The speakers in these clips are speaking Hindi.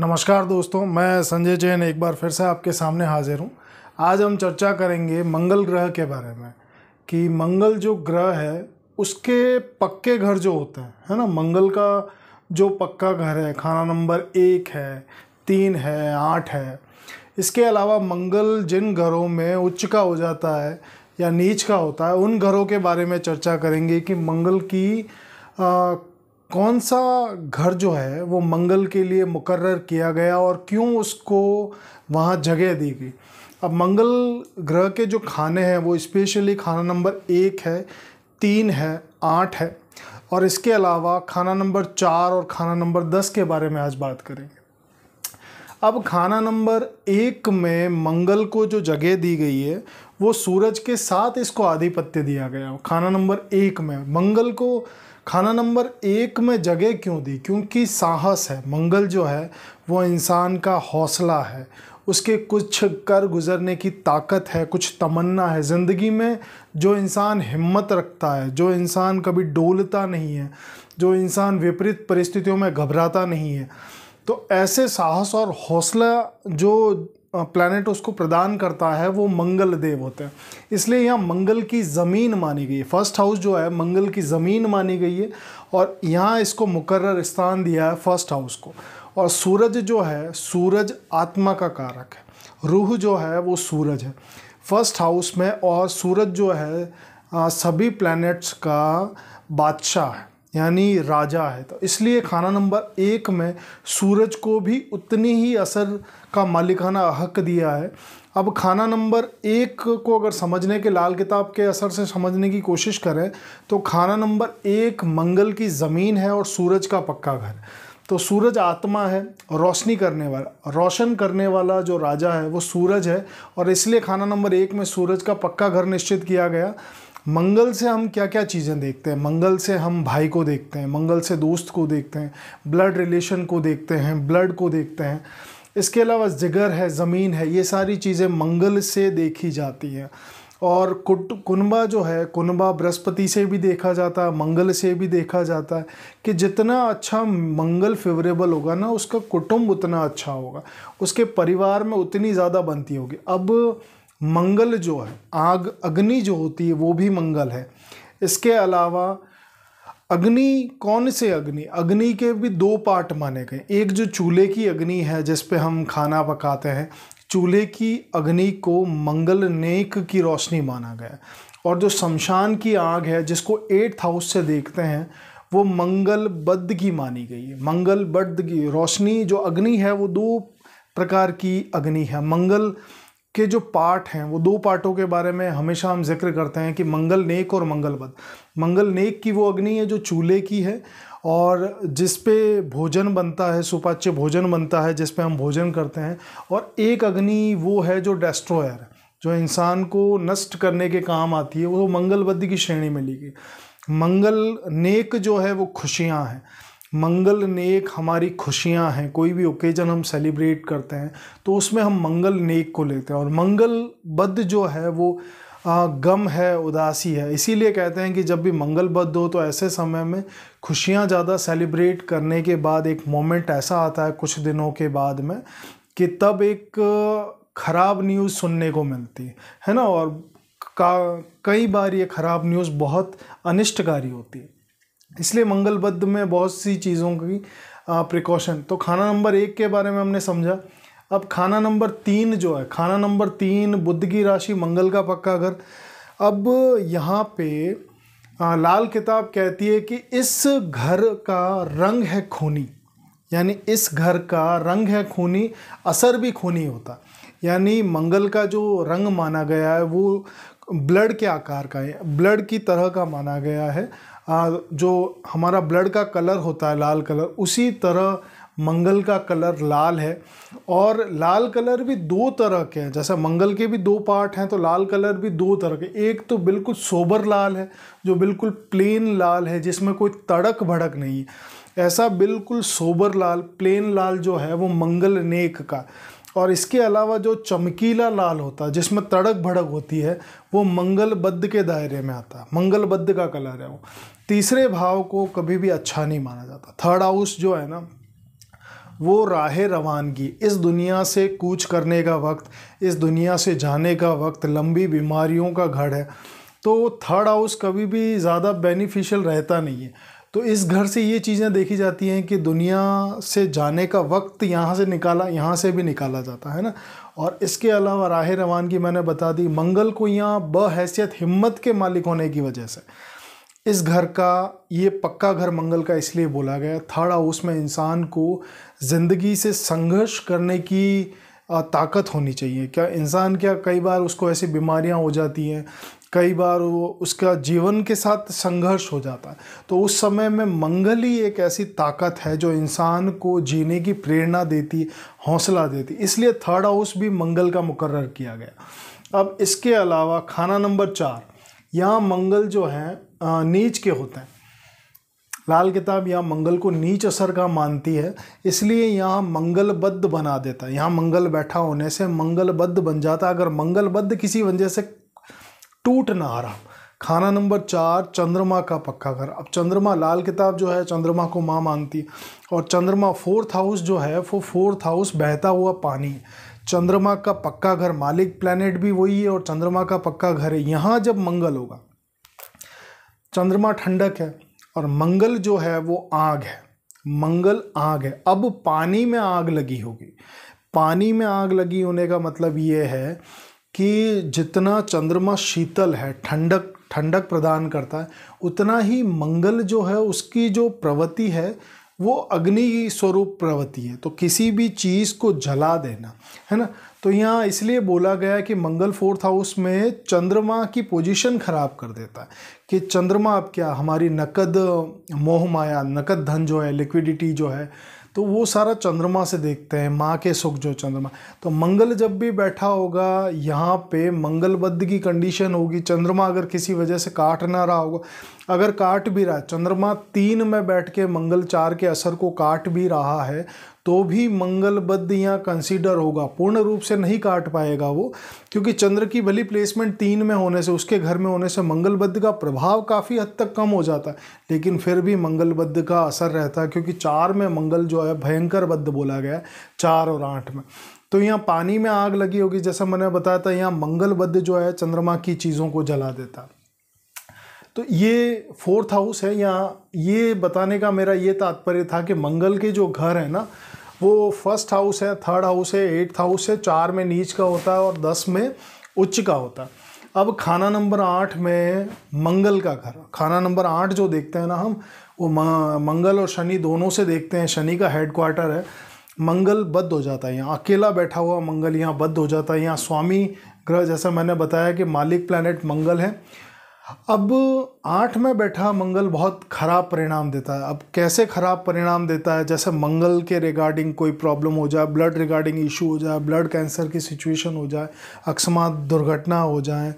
नमस्कार दोस्तों मैं संजय जैन एक बार फिर से आपके सामने हाजिर हूँ आज हम चर्चा करेंगे मंगल ग्रह के बारे में कि मंगल जो ग्रह है उसके पक्के घर जो होते हैं है ना मंगल का जो पक्का घर है खाना नंबर एक है तीन है आठ है इसके अलावा मंगल जिन घरों में उच्च का हो जाता है या नीच का होता है उन घरों के बारे में चर्चा करेंगे कि मंगल की आ, कौन सा घर जो है वो मंगल के लिए मुकर्र किया गया और क्यों उसको वहाँ जगह दी गई अब मंगल ग्रह के जो खाने हैं वो स्पेशली खाना नंबर एक है तीन है आठ है और इसके अलावा खाना नंबर चार और खाना नंबर दस के बारे में आज बात करेंगे अब खाना नंबर एक में मंगल को जो जगह दी गई है वो सूरज के साथ इसको आधिपत्य दिया गया खाना नंबर एक में मंगल को खाना नंबर एक में जगह क्यों दी क्योंकि साहस है मंगल जो है वो इंसान का हौसला है उसके कुछ कर गुज़रने की ताकत है कुछ तमन्ना है ज़िंदगी में जो इंसान हिम्मत रखता है जो इंसान कभी डोलता नहीं है जो इंसान विपरीत परिस्थितियों में घबराता नहीं है तो ऐसे साहस और हौसला जो प्लानट उसको प्रदान करता है वो मंगल देव होते हैं इसलिए यहाँ मंगल की ज़मीन मानी गई है फर्स्ट हाउस जो है मंगल की ज़मीन मानी गई है और यहाँ इसको मुकर्र स्थान दिया है फर्स्ट हाउस को और सूरज जो है सूरज आत्मा का कारक है रूह जो है वो सूरज है फर्स्ट हाउस में और सूरज जो है सभी प्लैनेट्स का बादशाह है यानी राजा है तो इसलिए खाना नंबर एक में सूरज को भी उतनी ही असर का मालिकाना हक दिया है अब खाना नंबर एक को अगर समझने के लाल किताब के असर से समझने की कोशिश करें तो खाना नंबर एक मंगल की ज़मीन है और सूरज का पक्का घर तो सूरज आत्मा है रोशनी करने वाला रोशन करने वाला जो राजा है वो सूरज है और इसलिए खाना नंबर एक में सूरज का पक्का घर निश्चित किया गया मंगल से हम क्या क्या चीज़ें देखते हैं मंगल से हम भाई को देखते हैं मंगल से दोस्त को देखते हैं ब्लड रिलेशन को देखते हैं ब्लड को देखते हैं इसके अलावा जिगर है ज़मीन है ये सारी चीज़ें मंगल से देखी जाती हैं और कुट कुनबा जो है कुनबा बृहस्पति से भी देखा जाता है मंगल से भी देखा जाता है कि जितना अच्छा मंगल फेवरेबल होगा ना उसका कुटुंब उतना अच्छा होगा उसके परिवार में उतनी ज़्यादा बनती होगी अब मंगल जो है आग अग्नि जो होती है वो भी मंगल है इसके अलावा अग्नि कौन से अग्नि अग्नि के भी दो पार्ट माने गए एक जो चूल्हे की अग्नि है जिस पे हम खाना पकाते हैं चूल्हे की अग्नि को मंगल नेक की रोशनी माना गया और जो शमशान की आग है जिसको एट्थ हाउस से देखते हैं वो मंगल बद्ध की मानी गई है मंगल बद्ध की रोशनी जो अग्नि है वो दो प्रकार की अग्नि है मंगल के जो पार्ट हैं वो दो पार्टों के बारे में हमेशा हम जिक्र करते हैं कि मंगल नेक और मंगल बद मंगल नेक की वो अग्नि है जो चूल्हे की है और जिस पे भोजन बनता है सुपाच्य भोजन बनता है जिस पे हम भोजन करते हैं और एक अग्नि वो है जो डेस्ट्रॉयर जो इंसान को नष्ट करने के काम आती है वो मंगल की श्रेणी में ली गई मंगल नेक जो है वो खुशियाँ हैं मंगल नेक हमारी खुशियां हैं कोई भी ओकेजन हम सेलिब्रेट करते हैं तो उसमें हम मंगल नेक को लेते हैं और मंगल बद्ध जो है वो गम है उदासी है इसीलिए कहते हैं कि जब भी मंगल बद्ध हो तो ऐसे समय में खुशियां ज़्यादा सेलिब्रेट करने के बाद एक मोमेंट ऐसा आता है कुछ दिनों के बाद में कि तब एक ख़राब न्यूज़ सुनने को मिलती है ना और का कई बार ये ख़राब न्यूज़ बहुत अनिष्टकारी होती है इसलिए मंगल बद्ध में बहुत सी चीज़ों की प्रिकॉशन तो खाना नंबर एक के बारे में हमने समझा अब खाना नंबर तीन जो है खाना नंबर तीन बुद्ध की राशि मंगल का पक्का घर अब यहाँ पे आ, लाल किताब कहती है कि इस घर का रंग है खूनी यानी इस घर का रंग है खूनी असर भी खूनी होता यानी मंगल का जो रंग माना गया है वो ब्लड के आकार का है ब्लड की तरह का माना गया है जो हमारा ब्लड का कलर होता है लाल कलर उसी तरह मंगल का कलर लाल है और लाल कलर भी दो तरह के हैं जैसा मंगल के भी दो पार्ट हैं तो लाल कलर भी दो तरह के एक तो बिल्कुल सोबर लाल है जो बिल्कुल प्लेन लाल है जिसमें कोई तड़क भड़क नहीं है ऐसा बिल्कुल सोबर लाल प्लेन लाल जो है वो मंगल नेक का और इसके अलावा जो चमकीला लाल होता है जिसमें तड़क भड़क होती है वो मंगल बद्ध के दायरे में आता है मंगल बद्ध का कलर है वो तीसरे भाव को कभी भी अच्छा नहीं माना जाता थर्ड हाउस जो है ना वो राह रवानगी इस दुनिया से कूच करने का वक्त इस दुनिया से जाने का वक्त लंबी बीमारियों का घड़ है तो थर्ड हाउस कभी भी ज़्यादा बेनिफिशियल रहता नहीं है तो इस घर से ये चीज़ें देखी जाती हैं कि दुनिया से जाने का वक्त यहाँ से निकाला यहाँ से भी निकाला जाता है ना और इसके अलावा राह रवान की मैंने बता दी मंगल को यहाँ बहैसियत हिम्मत के मालिक होने की वजह से इस घर का ये पक्का घर मंगल का इसलिए बोला गया थर्ड हाउस में इंसान को ज़िंदगी से संघर्ष करने की ताकत होनी चाहिए क्या इंसान क्या कई बार उसको ऐसी बीमारियां हो जाती हैं कई बार वो उसका जीवन के साथ संघर्ष हो जाता है तो उस समय में मंगल ही एक ऐसी ताकत है जो इंसान को जीने की प्रेरणा देती हौसला देती इसलिए थर्ड हाउस भी मंगल का मुकर्र किया गया अब इसके अलावा खाना नंबर चार यहाँ मंगल जो हैं नीच के होते हैं लाल किताब यहाँ मंगल को नीच असर का मानती है इसलिए यहाँ मंगलबद्ध बना देता है यहाँ मंगल बैठा होने से मंगलबद्ध बन जाता है अगर मंगलबद्ध किसी वजह से टूट ना आराम खाना नंबर चार चंद्रमा का पक्का घर अब चंद्रमा लाल किताब जो है चंद्रमा को माँ मानती और चंद्रमा फोर्थ हाउस जो है वो फोर्थ हाउस बहता हुआ पानी चंद्रमा का पक्का घर मालिक प्लानट भी वही है और चंद्रमा का पक्का घर है यहाँ जब मंगल होगा चंद्रमा ठंडक है और मंगल जो है वो आग है मंगल आग है अब पानी में आग लगी होगी पानी में आग लगी होने का मतलब ये है कि जितना चंद्रमा शीतल है ठंडक ठंडक प्रदान करता है उतना ही मंगल जो है उसकी जो प्रवृत्ति है वो अग्नि स्वरूप प्रवृत्ति है तो किसी भी चीज़ को जला देना है ना तो यहाँ इसलिए बोला गया कि मंगल फोर्थ हाउस में चंद्रमा की पोजीशन खराब कर देता है कि चंद्रमा अब क्या हमारी नकद मोह माया नकद धन जो है लिक्विडिटी जो है तो वो सारा चंद्रमा से देखते हैं माँ के सुख जो चंद्रमा तो मंगल जब भी बैठा होगा यहाँ पे मंगलबद्ध की कंडीशन होगी चंद्रमा अगर किसी वजह से काट ना रहा होगा अगर काट भी रहा है चंद्रमा तीन में बैठ के मंगल चार के असर को काट भी रहा है तो भी मंगल बद्ध यहाँ कंसीडर होगा पूर्ण रूप से नहीं काट पाएगा वो क्योंकि चंद्र की भली प्लेसमेंट तीन में होने से उसके घर में होने से मंगल बद्ध का प्रभाव काफ़ी हद तक कम हो जाता है लेकिन फिर भी मंगल बद्ध का असर रहता है क्योंकि चार में मंगल जो है भयंकर बद्ध बोला गया है चार और आठ में तो यहाँ पानी में आग लगी होगी जैसा मैंने बताया था यहाँ मंगलबद्ध जो है चंद्रमा की चीज़ों को जला देता तो ये फोर्थ हाउस है यहाँ ये बताने का मेरा ये तात्पर्य था कि मंगल के जो घर है ना वो फर्स्ट हाउस है थर्ड हाउस है एट्थ हाउस है चार में नीच का होता है और दस में उच्च का होता है अब खाना नंबर आठ में मंगल का घर खाना नंबर आठ जो देखते हैं ना हम वो मंगल और शनि दोनों से देखते हैं शनि का हेड क्वार्टर है मंगल बद्ध हो जाता है यहाँ अकेला बैठा हुआ मंगल यहाँ बद्ध हो जाता है यहाँ स्वामी ग्रह जैसा मैंने बताया कि मालिक प्लानट मंगल है अब आठ में बैठा मंगल बहुत ख़राब परिणाम देता है अब कैसे ख़राब परिणाम देता है जैसे मंगल के रिगार्डिंग कोई प्रॉब्लम हो जाए ब्लड रिगार्डिंग इशू हो जाए ब्लड कैंसर की सिचुएशन हो जाए अकस्मात दुर्घटना हो जाए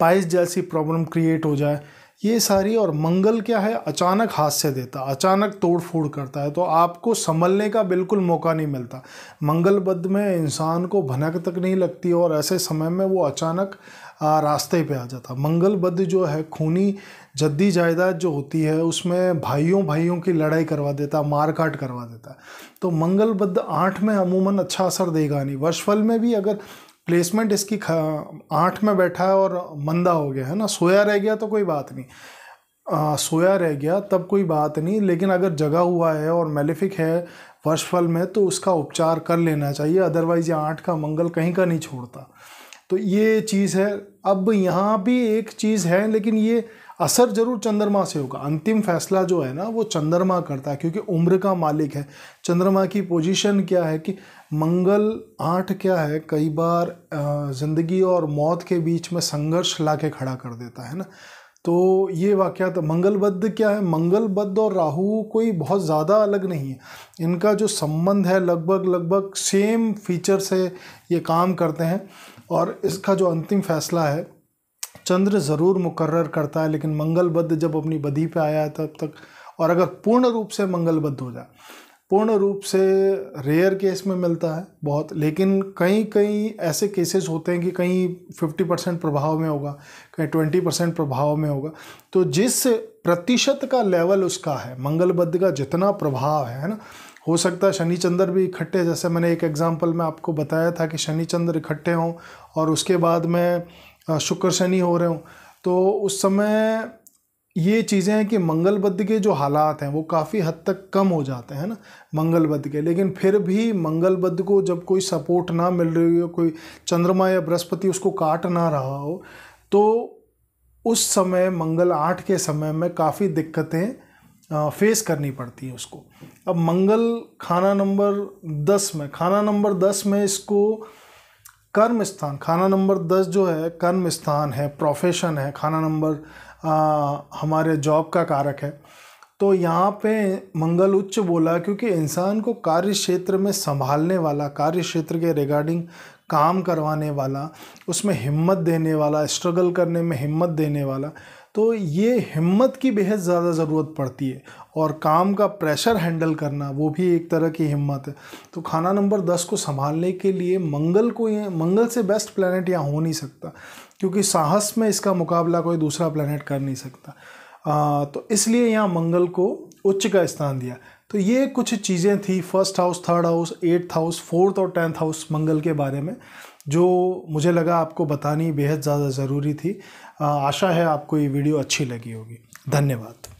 पाइस जैसी प्रॉब्लम क्रिएट हो जाए ये सारी और मंगल क्या है अचानक हाथ से देता अचानक तोड़ फोड़ करता है तो आपको संभलने का बिल्कुल मौका नहीं मिलता मंगल बद में इंसान को भनक तक नहीं लगती और ऐसे समय में वो अचानक रास्ते पे आ जाता मंगल बद्ध जो है खूनी जद्दी जायदाद जो होती है उसमें भाइयों भाइयों की लड़ाई करवा देता मार काट करवा देता तो मंगल बद्ध आठ में अमूमन अच्छा असर देगा नहीं वर्षफल में भी अगर प्लेसमेंट इसकी आठ में बैठा है और मंदा हो गया है ना सोया रह गया तो कोई बात नहीं आ, सोया रह गया तब कोई बात नहीं लेकिन अगर जगा हुआ है और मेलिफिक है वर्षफल में तो उसका उपचार कर लेना चाहिए अदरवाइज़ ये आठ का मंगल कहीं का नहीं छोड़ता तो ये चीज़ है अब यहाँ भी एक चीज़ है लेकिन ये असर जरूर चंद्रमा से होगा अंतिम फैसला जो है ना वो चंद्रमा करता है क्योंकि उम्र का मालिक है चंद्रमा की पोजीशन क्या है कि मंगल आठ क्या है कई बार ज़िंदगी और मौत के बीच में संघर्ष ला के खड़ा कर देता है ना तो ये वाक़ात मंगलबद्ध क्या है मंगलबद्ध और राहु कोई बहुत ज़्यादा अलग नहीं है इनका जो संबंध है लगभग लगभग सेम फीचर से ये काम करते हैं और इसका जो अंतिम फैसला है चंद्र ज़रूर मुकर्र करता है लेकिन मंगलबद्ध जब अपनी बदी पे आया है तब तक और अगर पूर्ण रूप से मंगलबद्ध हो जाए पूर्ण रूप से रेयर केस में मिलता है बहुत लेकिन कई कई ऐसे केसेस होते हैं कि कहीं 50 परसेंट प्रभाव में होगा कहीं 20 परसेंट प्रभाव में होगा तो जिस प्रतिशत का लेवल उसका है मंगलबद्ध का जितना प्रभाव है ना हो सकता है शनि चंद्र भी इकट्ठे जैसे मैंने एक एग्ज़ाम्पल में आपको बताया था कि शनि चंद्र इकट्ठे हों और उसके बाद में शुक्र शनि हो रहे हों तो उस समय ये चीज़ें हैं कि मंगल बद्ध के जो हालात हैं वो काफ़ी हद तक कम हो जाते हैं ना मंगल बद्ध के लेकिन फिर भी मंगल बद्ध को जब कोई सपोर्ट ना मिल रही हो कोई चंद्रमा या बृहस्पति उसको काट ना रहा हो तो उस समय मंगल आठ के समय में काफ़ी दिक्कतें फेस करनी पड़ती है उसको अब मंगल खाना नंबर दस में खाना नंबर दस में इसको कर्म स्थान खाना नंबर दस जो है कर्म स्थान है प्रोफेशन है खाना नंबर आ, हमारे जॉब का कारक है तो यहाँ पे मंगल उच्च बोला क्योंकि इंसान को कार्य क्षेत्र में संभालने वाला कार्य क्षेत्र के रिगार्डिंग काम करवाने वाला उसमें हिम्मत देने वाला स्ट्रगल करने में हिम्मत देने वाला तो ये हिम्मत की बेहद ज़्यादा ज़रूरत पड़ती है और काम का प्रेशर हैंडल करना वो भी एक तरह की हिम्मत है तो खाना नंबर दस को संभालने के लिए मंगल को ये मंगल से बेस्ट प्लानट यहाँ हो नहीं सकता क्योंकि साहस में इसका मुकाबला कोई दूसरा प्लानट कर नहीं सकता आ, तो इसलिए यहाँ मंगल को उच्च का स्थान दिया तो ये कुछ चीज़ें थी first house third house eighth house fourth और टेंथ हाउस मंगल के बारे में जो मुझे लगा आपको बतानी बेहद ज़्यादा ज़रूरी थी आशा है आपको ये वीडियो अच्छी लगी होगी धन्यवाद